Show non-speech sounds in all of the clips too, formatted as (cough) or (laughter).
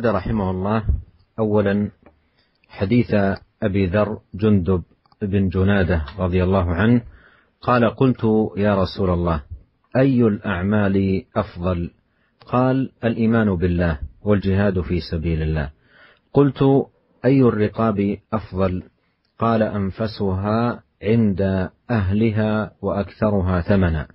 أورد رحمه الله أولا حديث أبي ذر جندب بن جنادة رضي الله عنه قال قلت يا رسول الله أي الأعمال أفضل قال الإيمان بالله والجهاد في سبيل الله قلت أي الرقاب أفضل قال أنفسها عند أهلها وأكثرها ثمنا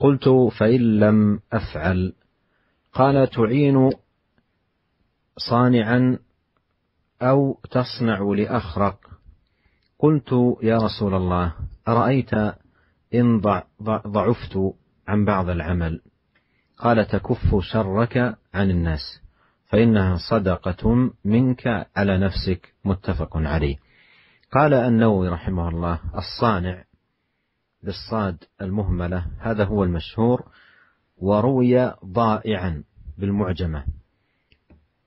قلت فإن لم أفعل قال تعين صانعا أو تصنع لأخرق قلت يا رسول الله أرأيت إن ضعفت عن بعض العمل قال تكف شرك عن الناس فإنها صدقة منك على نفسك متفق عليه قال النووي رحمه الله الصانع بالصاد المهملة هذا هو المشهور وروي ضائعا بالمعجمة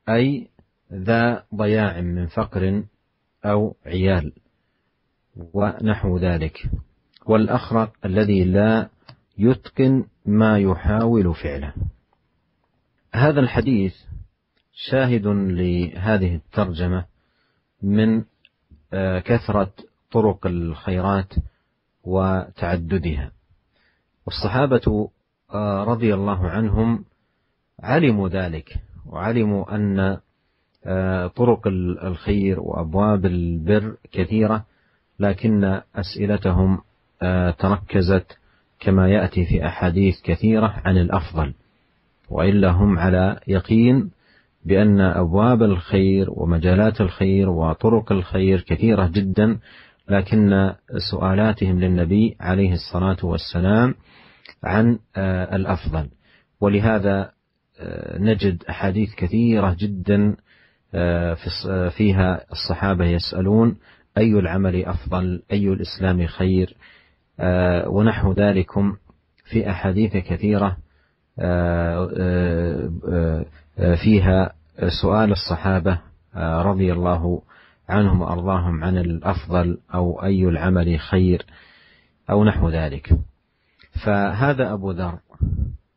أي ذا ضياع من فقر أو عيال ونحو ذلك والأخرق الذي لا يتقن ما يحاول فعله هذا الحديث شاهد لهذه الترجمة من آه، كثرة طرق الخيرات وتعددها والصحابة آه، رضي الله عنهم علموا ذلك وعلموا أن آه، طرق الخير وأبواب البر كثيرة لكن أسئلتهم آه، تركزت كما يأتي في أحاديث كثيرة عن الأفضل وإلا هم على يقين بأن أبواب الخير ومجالات الخير وطرق الخير كثيرة جدا لكن سؤالاتهم للنبي عليه الصلاة والسلام عن آه، الأفضل ولهذا نجد أحاديث كثيرة جدا آه، آه، فيها الصحابة يسألون أي العمل أفضل أي الإسلام خير آه، ونحو ذلكم في أحاديث كثيرة فيها سؤال الصحابة رضي الله عنهم وأرضاهم عن الأفضل أو أي العمل خير أو نحو ذلك فهذا أبو ذر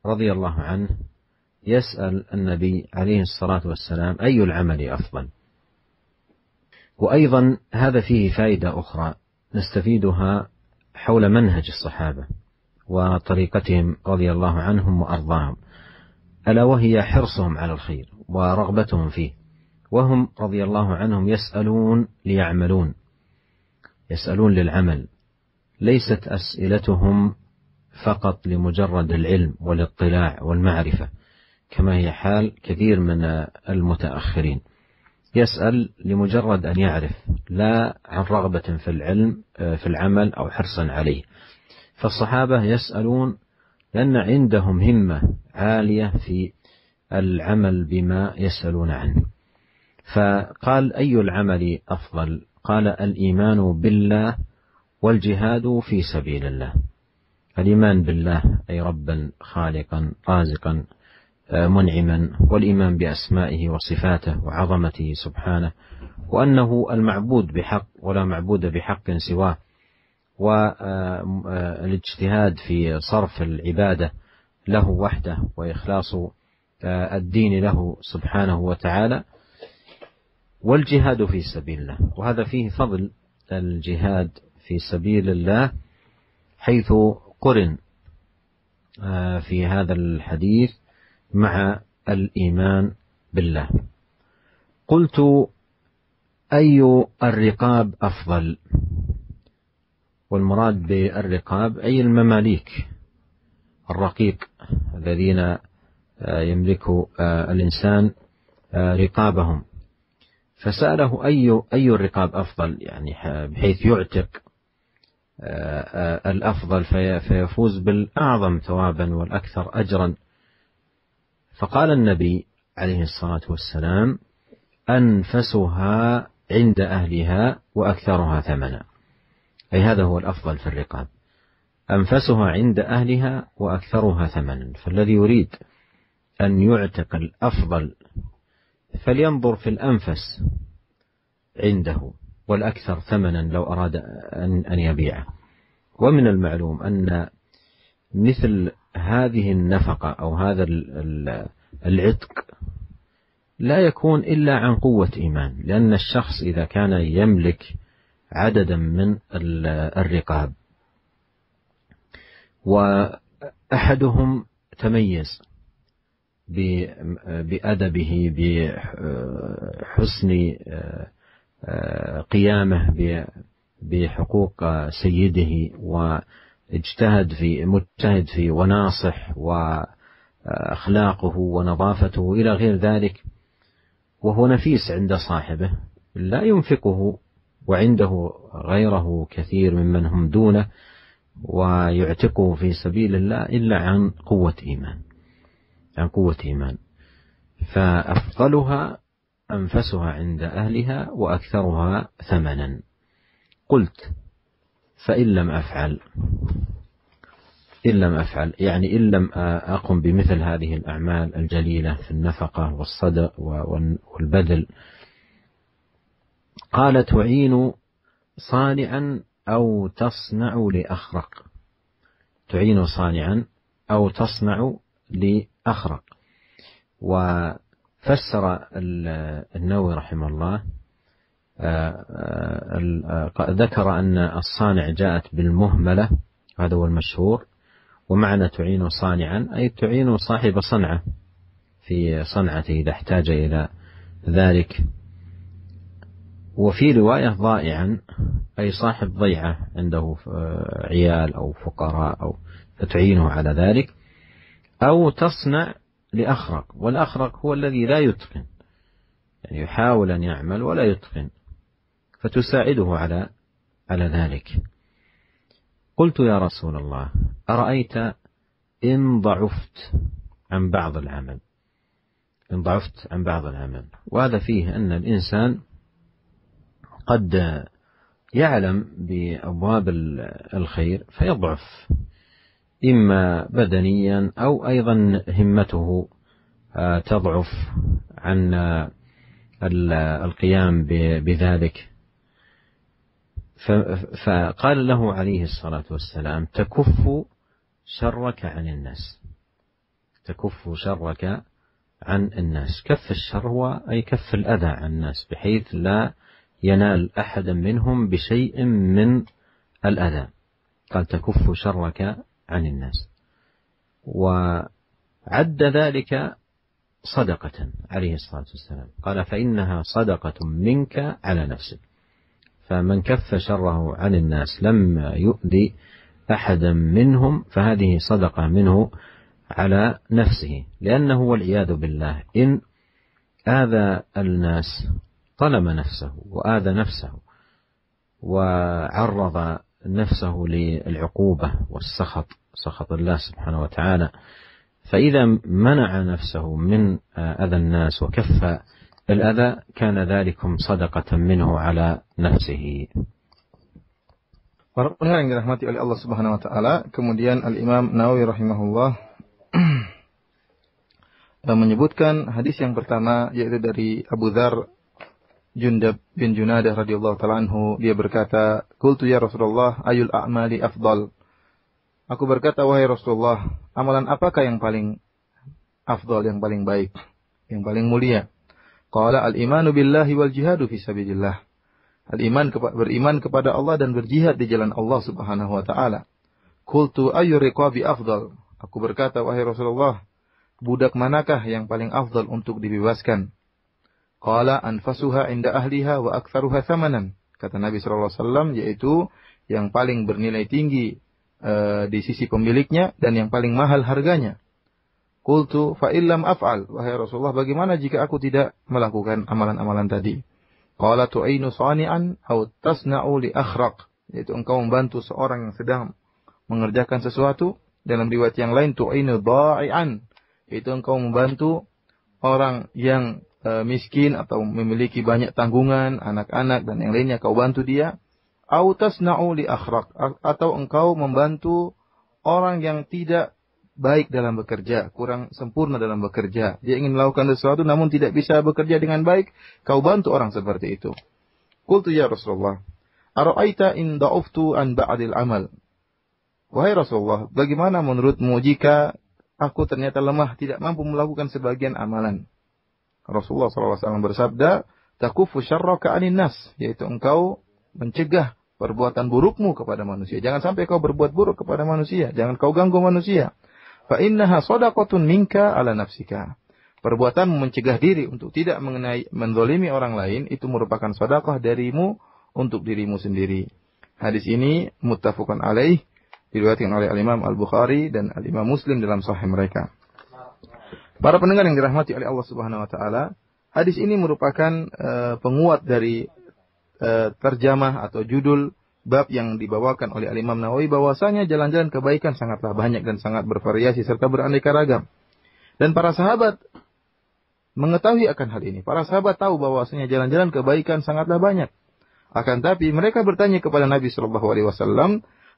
رضي الله عنه يسأل النبي عليه الصلاة والسلام أي العمل أفضل وأيضا هذا فيه فائدة أخرى نستفيدها حول منهج الصحابة وطريقتهم رضي الله عنهم وأرضاهم ألا وهي حرصهم على الخير ورغبتهم فيه وهم رضي الله عنهم يسألون ليعملون يسألون للعمل ليست أسئلتهم فقط لمجرد العلم والاطلاع والمعرفة كما هي حال كثير من المتأخرين يسأل لمجرد أن يعرف لا عن رغبة في العلم في العمل أو حرصا عليه فالصحابة يسألون لأن عندهم همة عالية في العمل بما يسألون عنه فقال أي العمل أفضل قال الإيمان بالله والجهاد في سبيل الله الإيمان بالله أي ربا خالقا رازقا آه، منعما والإيمان بأسمائه وصفاته وعظمته سبحانه وأنه المعبود بحق ولا معبود بحق سواه والاجتهاد آه، آه، في صرف العبادة له وحده وإخلاص الدين له سبحانه وتعالى والجهاد في سبيل الله وهذا فيه فضل الجهاد في سبيل الله حيث قرن في هذا الحديث مع الايمان بالله قلت اي الرقاب افضل والمراد بالرقاب اي المماليك الرقيق الذين آه، يملك آه، الانسان آه، رقابهم فساله اي اي الرقاب افضل يعني بحيث يعتق الافضل فيفوز بالاعظم ثوابا والاكثر اجرا فقال النبي عليه الصلاة والسلام أنفسها عند أهلها وأكثرها ثمنا أي هذا هو الأفضل في الرقاب أنفسها عند أهلها وأكثرها ثمنا فالذي يريد أن يعتق الأفضل فلينظر في الأنفس عنده والأكثر ثمنا لو أراد أن يبيعه ومن المعلوم أن مثل هذه النفقة أو هذا العتق لا يكون إلا عن قوة إيمان لأن الشخص إذا كان يملك عددا من الرقاب وأحدهم تميز بأدبه بحسن آه، قيامه بحقوق سيده و اجتهد في مجتهد في وناصح واخلاقه ونظافته الى غير ذلك وهو نفيس عند صاحبه لا ينفقه وعنده غيره كثير ممن هم دونه ويعتقه في سبيل الله الا عن قوه ايمان عن قوه ايمان فافضلها انفسها عند اهلها واكثرها ثمنا قلت فإن لم أفعل إن لم أفعل يعني إن لم أقم بمثل هذه الأعمال الجليلة في النفقة والصدق والبذل قال تعين صانعا أو تصنع لأخرق تعين صانعا أو تصنع لأخرق وفسر النووي رحمه الله ذكر أن الصانع جاءت بالمهملة هذا هو المشهور ومعنى تعين صانعا أي تعين صاحب صنعة في صنعته إذا احتاج إلى ذلك وفي رواية ضائعا أي صاحب ضيعة عنده آه، عيال أو فقراء أو فتعينه على ذلك أو تصنع لأخرق والأخرق هو الذي لا يتقن يعني يحاول أن يعمل ولا يتقن فتساعده على على ذلك قلت يا رسول الله أرأيت إن ضعفت عن بعض العمل إن ضعفت عن بعض العمل وهذا فيه أن الإنسان قد يعلم بأبواب الخير فيضعف إما بدنيا أو أيضا همته آه، تضعف عن آه، القيام بذلك فقال له عليه الصلاة والسلام تكف شرك عن الناس تكف شرك عن الناس كف الشر هو أي كف الأذى عن الناس بحيث لا ينال أحدا منهم بشيء من الأذى قال تكف شرك عن الناس وعد ذلك صدقة عليه الصلاة والسلام قال فإنها صدقة منك على نفسك فمن كف شره عن الناس لم يؤذي أحدا منهم فهذه صدقة منه على نفسه لأنه والعياذ بالله إن آذى الناس طلم نفسه وآذى نفسه وعرض نفسه للعقوبة والسخط سخط الله سبحانه وتعالى فإذا منع نفسه من آه، أذى الناس وكف الأذى كان ذلكم صدقة منه على نفسه Para yang dirahmati oleh Allah Subhanahu wa taala, kemudian Al Imam Nawawi rahimahullah (clears throat) menyebutkan hadis yang pertama yaitu dari Abu Dzar Jundab bin Junadah radhiyallahu taala anhu dia berkata, "Qultu ya Rasulullah, ayul a'mali afdal?" Aku berkata, "Wahai Rasulullah, amalan apakah yang paling afdal, yang paling baik, yang paling mulia?" Qala al-imanu billahi wal jihadu fi sabilillah. Al-iman beriman kepada Allah dan berjihad di jalan Allah Subhanahu wa taala. Qultu ayyu riqabi afdal? Aku berkata wahai Rasulullah, budak manakah yang paling afdal untuk dibebaskan? Qala anfasuha inda ahliha wa aktsaruha samanan. Kata Nabi sallallahu alaihi wasallam yaitu yang paling bernilai tinggi uh, di sisi pemiliknya dan yang paling mahal harganya. Qultu fa af'al. Wahai Rasulullah, bagaimana jika aku tidak melakukan amalan-amalan tadi? Qala tu'inu sani'an au tasna'u li akhraq. Yaitu engkau membantu seorang yang sedang mengerjakan sesuatu. Dalam riwayat yang lain, tu'inu dha'i'an. Itu engkau membantu orang yang e, miskin atau memiliki banyak tanggungan, anak-anak dan yang lainnya kau bantu dia. Au tasna'u li akhraq. Atau engkau membantu orang yang tidak baik dalam bekerja, kurang sempurna dalam bekerja. Dia ingin melakukan sesuatu namun tidak bisa bekerja dengan baik, kau bantu orang seperti itu. Kultu ya Rasulullah, ara'aita in da'uftu an baadil amal? Wahai Rasulullah, bagaimana menurutmu jika aku ternyata lemah, tidak mampu melakukan sebagian amalan? Rasulullah SAW bersabda, takufu syarraka anin nas, yaitu engkau mencegah perbuatan burukmu kepada manusia. Jangan sampai kau berbuat buruk kepada manusia. Jangan kau ganggu manusia fa innaha shadaqatun minka ala nafsika. Perbuatan mencegah diri untuk tidak mengenai mendolimi orang lain itu merupakan sedekah darimu untuk dirimu sendiri. Hadis ini muttafaqun alaih diriwayatkan oleh Al-Imam Al-Bukhari dan Al-Imam Muslim dalam sahih mereka. Para pendengar yang dirahmati oleh Allah Subhanahu wa taala, hadis ini merupakan uh, penguat dari uh, terjemah atau judul bab yang dibawakan oleh Al-Imam Nawawi bahwasanya jalan-jalan kebaikan sangatlah banyak dan sangat bervariasi serta beraneka ragam. Dan para sahabat mengetahui akan hal ini. Para sahabat tahu bahwasanya jalan-jalan kebaikan sangatlah banyak. Akan tapi mereka bertanya kepada Nabi Shallallahu alaihi wasallam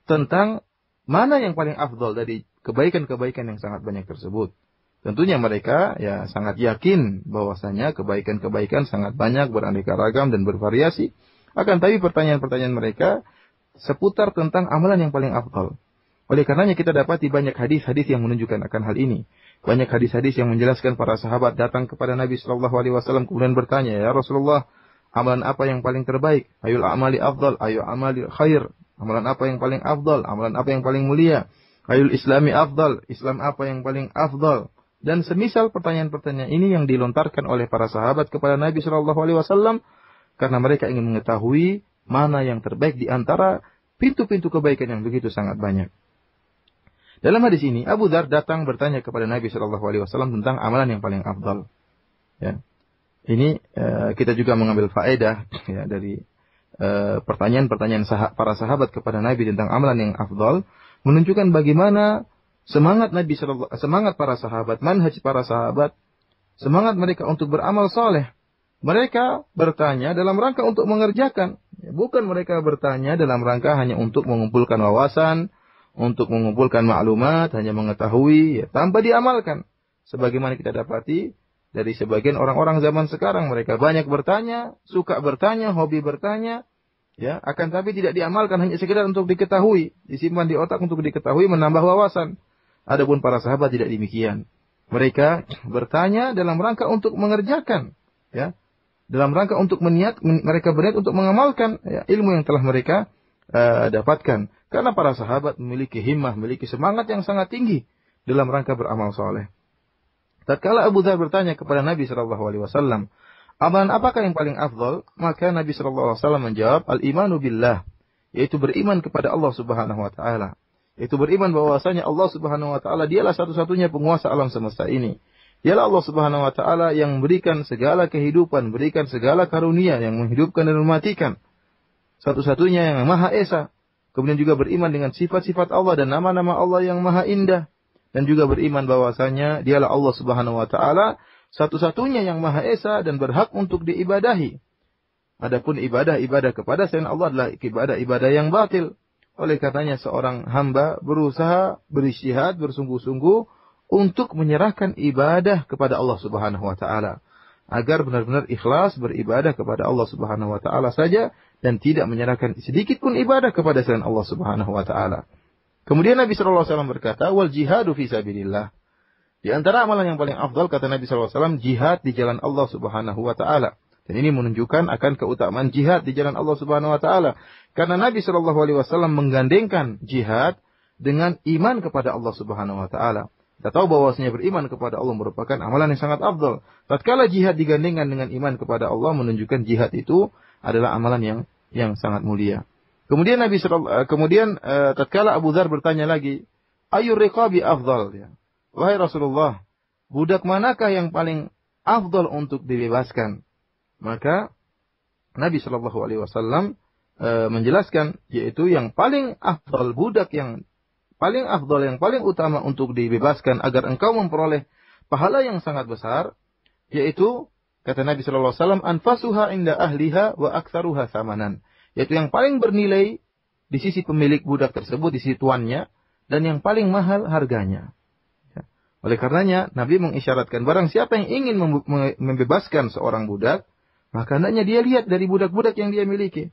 tentang mana yang paling afdol dari kebaikan-kebaikan yang sangat banyak tersebut. Tentunya mereka ya sangat yakin bahwasanya kebaikan-kebaikan sangat banyak beraneka ragam dan bervariasi. Akan tapi pertanyaan-pertanyaan mereka seputar tentang amalan yang paling afdal. Oleh karenanya kita dapati banyak hadis-hadis yang menunjukkan akan hal ini. Banyak hadis-hadis yang menjelaskan para sahabat datang kepada Nabi Shallallahu Alaihi Wasallam kemudian bertanya, ya Rasulullah, amalan apa yang paling terbaik? Ayul amali afdal, ayu amali khair. Amalan apa yang paling afdal? Amalan apa yang paling mulia? Ayul islami afdal, Islam apa yang paling afdal? Dan semisal pertanyaan-pertanyaan ini yang dilontarkan oleh para sahabat kepada Nabi Shallallahu Alaihi Wasallam karena mereka ingin mengetahui mana yang terbaik di antara pintu-pintu kebaikan yang begitu sangat banyak. Dalam hadis ini Abu Dhar datang bertanya kepada Nabi Shallallahu Alaihi Wasallam tentang amalan yang paling afdal. Ya. Ini eh, kita juga mengambil faedah ya, dari eh, pertanyaan-pertanyaan para sahabat kepada Nabi tentang amalan yang afdal menunjukkan bagaimana semangat Nabi semangat para sahabat, manhaj para sahabat, semangat mereka untuk beramal soleh. Mereka bertanya dalam rangka untuk mengerjakan, ya, bukan mereka bertanya dalam rangka hanya untuk mengumpulkan wawasan, untuk mengumpulkan maklumat, hanya mengetahui, ya, tanpa diamalkan. Sebagaimana kita dapati dari sebagian orang-orang zaman sekarang, mereka banyak bertanya, suka bertanya, hobi bertanya, ya, akan tapi tidak diamalkan hanya sekedar untuk diketahui, disimpan di otak untuk diketahui, menambah wawasan. Adapun para sahabat tidak demikian. Mereka bertanya dalam rangka untuk mengerjakan, ya, dalam rangka untuk meniat mereka berniat untuk mengamalkan ya, ilmu yang telah mereka uh, dapatkan karena para sahabat memiliki himmah memiliki semangat yang sangat tinggi dalam rangka beramal soleh tatkala Abu Dhar bertanya kepada Nabi Shallallahu Alaihi Wasallam amalan apakah yang paling afdol maka Nabi Shallallahu Alaihi Wasallam menjawab al imanu billah yaitu beriman kepada Allah Subhanahu Wa Taala yaitu beriman bahwasanya Allah Subhanahu Wa Taala dialah satu-satunya penguasa alam semesta ini Ialah Allah Subhanahu wa taala yang memberikan segala kehidupan, berikan segala karunia yang menghidupkan dan mematikan. Satu-satunya yang Maha Esa. Kemudian juga beriman dengan sifat-sifat Allah dan nama-nama Allah yang Maha Indah dan juga beriman bahwasanya dialah Allah Subhanahu wa taala satu-satunya yang Maha Esa dan berhak untuk diibadahi. Adapun ibadah-ibadah kepada selain Allah adalah ibadah-ibadah yang batil. Oleh katanya seorang hamba berusaha beristihad bersungguh-sungguh untuk menyerahkan ibadah kepada Allah Subhanahu wa taala agar benar-benar ikhlas beribadah kepada Allah Subhanahu wa taala saja dan tidak menyerahkan sedikit pun ibadah kepada selain Allah Subhanahu wa taala. Kemudian Nabi sallallahu alaihi wasallam berkata, "Wal jihadu fi sabilillah." Di antara amalan yang paling afdal kata Nabi sallallahu alaihi wasallam jihad di jalan Allah Subhanahu wa taala. Dan ini menunjukkan akan keutamaan jihad di jalan Allah Subhanahu wa taala. Karena Nabi sallallahu alaihi wasallam menggandengkan jihad dengan iman kepada Allah Subhanahu wa taala. Kita tahu bahwasanya beriman kepada Allah merupakan amalan yang sangat abdul. Tatkala jihad digandingkan dengan iman kepada Allah menunjukkan jihad itu adalah amalan yang yang sangat mulia. Kemudian Nabi kemudian uh, tatkala Abu Dhar bertanya lagi, ayur riqabi afdal?" Ya. Wahai Rasulullah, budak manakah yang paling afdal untuk dibebaskan? Maka Nabi Shallallahu alaihi wasallam eh, menjelaskan yaitu yang paling afdal budak yang paling afdol, yang paling utama untuk dibebaskan agar engkau memperoleh pahala yang sangat besar, yaitu kata Nabi Shallallahu Alaihi Wasallam, anfasuha inda ahliha wa aksaruha samanan, yaitu yang paling bernilai di sisi pemilik budak tersebut, di sisi tuannya, dan yang paling mahal harganya. Ya. Oleh karenanya, Nabi mengisyaratkan barang siapa yang ingin membebaskan seorang budak, maka hendaknya dia lihat dari budak-budak yang dia miliki.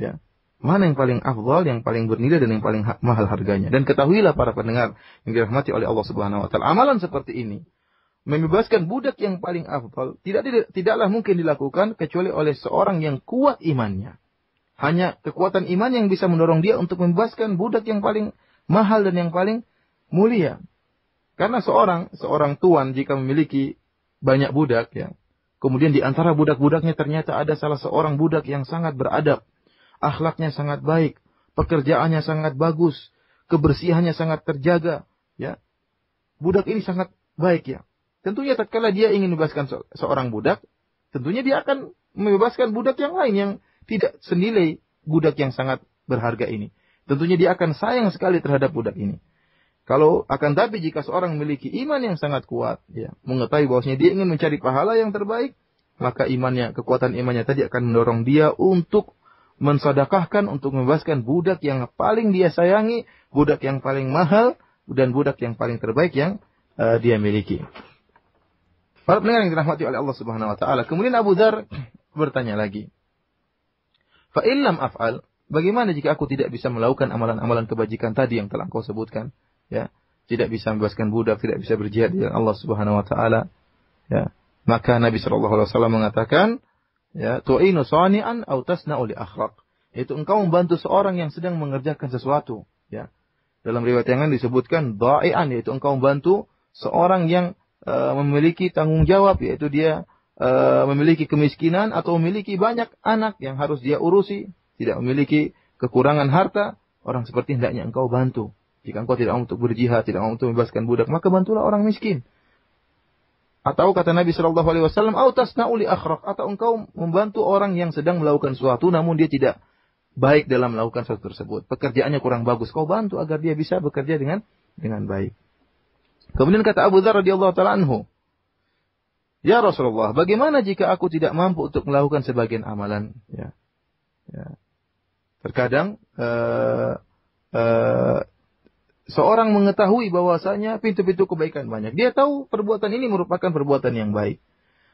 Ya mana yang paling afdal, yang paling bernilai dan yang paling ha mahal harganya. Dan ketahuilah para pendengar yang dirahmati oleh Allah Subhanahu wa taala, amalan seperti ini membebaskan budak yang paling afdal tidak, tidaklah mungkin dilakukan kecuali oleh seorang yang kuat imannya. Hanya kekuatan iman yang bisa mendorong dia untuk membebaskan budak yang paling mahal dan yang paling mulia. Karena seorang seorang tuan jika memiliki banyak budak ya, kemudian di antara budak-budaknya ternyata ada salah seorang budak yang sangat beradab, akhlaknya sangat baik, pekerjaannya sangat bagus, kebersihannya sangat terjaga, ya. Budak ini sangat baik ya. Tentunya tatkala dia ingin membebaskan seorang budak, tentunya dia akan membebaskan budak yang lain yang tidak senilai budak yang sangat berharga ini. Tentunya dia akan sayang sekali terhadap budak ini. Kalau akan tapi jika seorang memiliki iman yang sangat kuat, ya, mengetahui bahwasanya dia ingin mencari pahala yang terbaik, maka imannya, kekuatan imannya tadi akan mendorong dia untuk mensadakahkan untuk membebaskan budak yang paling dia sayangi, budak yang paling mahal, dan budak yang paling terbaik yang uh, dia miliki. Para pendengar yang dirahmati oleh Allah Subhanahu wa taala. Kemudian Abu Dzar bertanya lagi. Fa illam af'al, bagaimana jika aku tidak bisa melakukan amalan-amalan kebajikan tadi yang telah kau sebutkan, ya? Tidak bisa membebaskan budak, tidak bisa berjihad dengan Allah Subhanahu wa taala, ya. Maka Nabi sallallahu alaihi wasallam mengatakan, ya tu'inu sani'an au tasna'u li akhraq itu engkau membantu seorang yang sedang mengerjakan sesuatu ya dalam riwayat yang lain disebutkan dha'ian yaitu engkau membantu seorang yang e, memiliki tanggung jawab yaitu dia e, memiliki kemiskinan atau memiliki banyak anak yang harus dia urusi tidak memiliki kekurangan harta orang seperti hendaknya engkau bantu jika engkau tidak mau untuk berjihad tidak mau untuk membebaskan budak maka bantulah orang miskin atau kata Nabi Shallallahu Alaihi Wasallam, "Autas nauli akhrok." Atau engkau membantu orang yang sedang melakukan sesuatu, namun dia tidak baik dalam melakukan sesuatu tersebut. Pekerjaannya kurang bagus. Kau bantu agar dia bisa bekerja dengan dengan baik. Kemudian kata Abu Dhar radhiyallahu taala anhu, "Ya Rasulullah, bagaimana jika aku tidak mampu untuk melakukan sebagian amalan?" Ya. ya. Terkadang uh, uh, seorang mengetahui bahwasanya pintu-pintu kebaikan banyak. Dia tahu perbuatan ini merupakan perbuatan yang baik.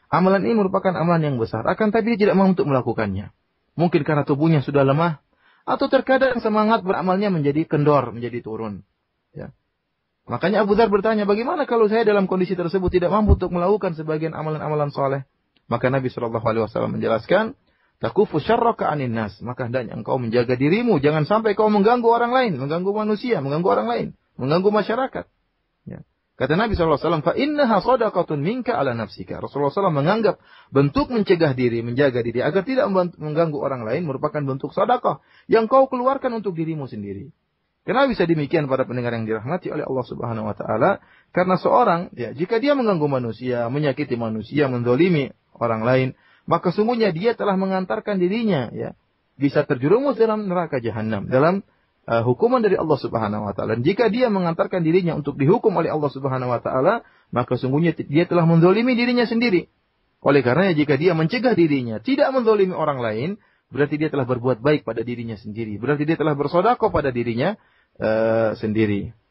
Amalan ini merupakan amalan yang besar, akan tapi dia tidak mau untuk melakukannya. Mungkin karena tubuhnya sudah lemah atau terkadang semangat beramalnya menjadi kendor, menjadi turun. Ya. Makanya Abu Dhar bertanya, bagaimana kalau saya dalam kondisi tersebut tidak mampu untuk melakukan sebagian amalan-amalan soleh? Maka Nabi Shallallahu Alaihi Wasallam menjelaskan, Takufu syarraka anin nas. Maka hendaknya engkau menjaga dirimu. Jangan sampai kau mengganggu orang lain. Mengganggu manusia. Mengganggu orang lain. Mengganggu masyarakat. Ya. Kata Nabi SAW, innaha sadaqatun minka ala nafsika. Rasulullah SAW menganggap bentuk mencegah diri, menjaga diri, agar tidak mengganggu orang lain merupakan bentuk sadaqah yang kau keluarkan untuk dirimu sendiri. Kenapa bisa demikian pada pendengar yang dirahmati oleh Allah Subhanahu wa taala? Karena seorang ya jika dia mengganggu manusia, menyakiti manusia, mendolimi orang lain, maka sungguhnya dia telah mengantarkan dirinya ya bisa terjerumus dalam neraka jahanam dalam uh, hukuman dari Allah Subhanahu wa taala. Dan jika dia mengantarkan dirinya untuk dihukum oleh Allah Subhanahu wa taala, maka sungguhnya dia telah menzalimi dirinya sendiri. Oleh karenanya jika dia mencegah dirinya tidak menzalimi orang lain, berarti dia telah berbuat baik pada dirinya sendiri. Berarti dia telah bersodakoh pada dirinya uh, sendiri.